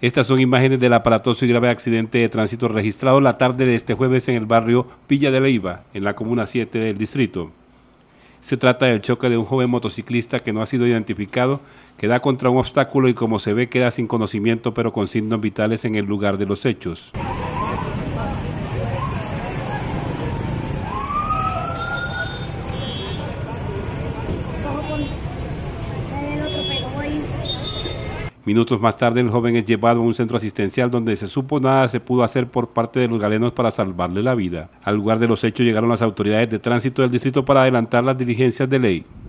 Estas son imágenes del aparatoso y grave accidente de tránsito registrado la tarde de este jueves en el barrio Villa de Leiva, en la comuna 7 del distrito. Se trata del choque de un joven motociclista que no ha sido identificado, que da contra un obstáculo y como se ve queda sin conocimiento pero con signos vitales en el lugar de los hechos. Minutos más tarde, el joven es llevado a un centro asistencial donde se supo nada se pudo hacer por parte de los galenos para salvarle la vida. Al lugar de los hechos llegaron las autoridades de tránsito del distrito para adelantar las diligencias de ley.